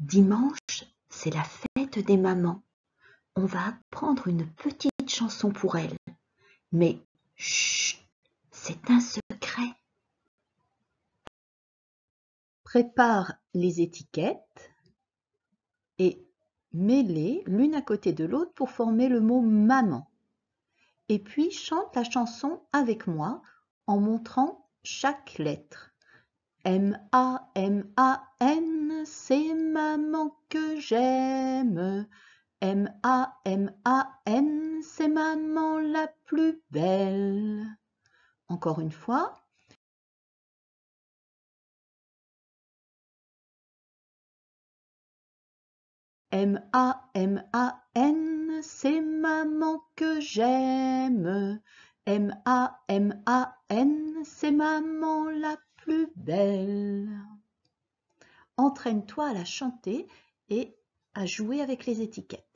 Dimanche, c'est la fête des mamans. On va apprendre une petite chanson pour elles. Mais chut, c'est un secret. Prépare les étiquettes et mets-les l'une à côté de l'autre pour former le mot maman. Et puis chante la chanson avec moi en montrant chaque lettre. M-A-M-A-N c'est maman que j'aime. m a m a n c'est maman la plus belle. Encore une fois. M-A-M-A-N, c'est maman que j'aime. M-A-M-A-N, c'est maman la plus belle. Entraîne-toi à la chanter et à jouer avec les étiquettes.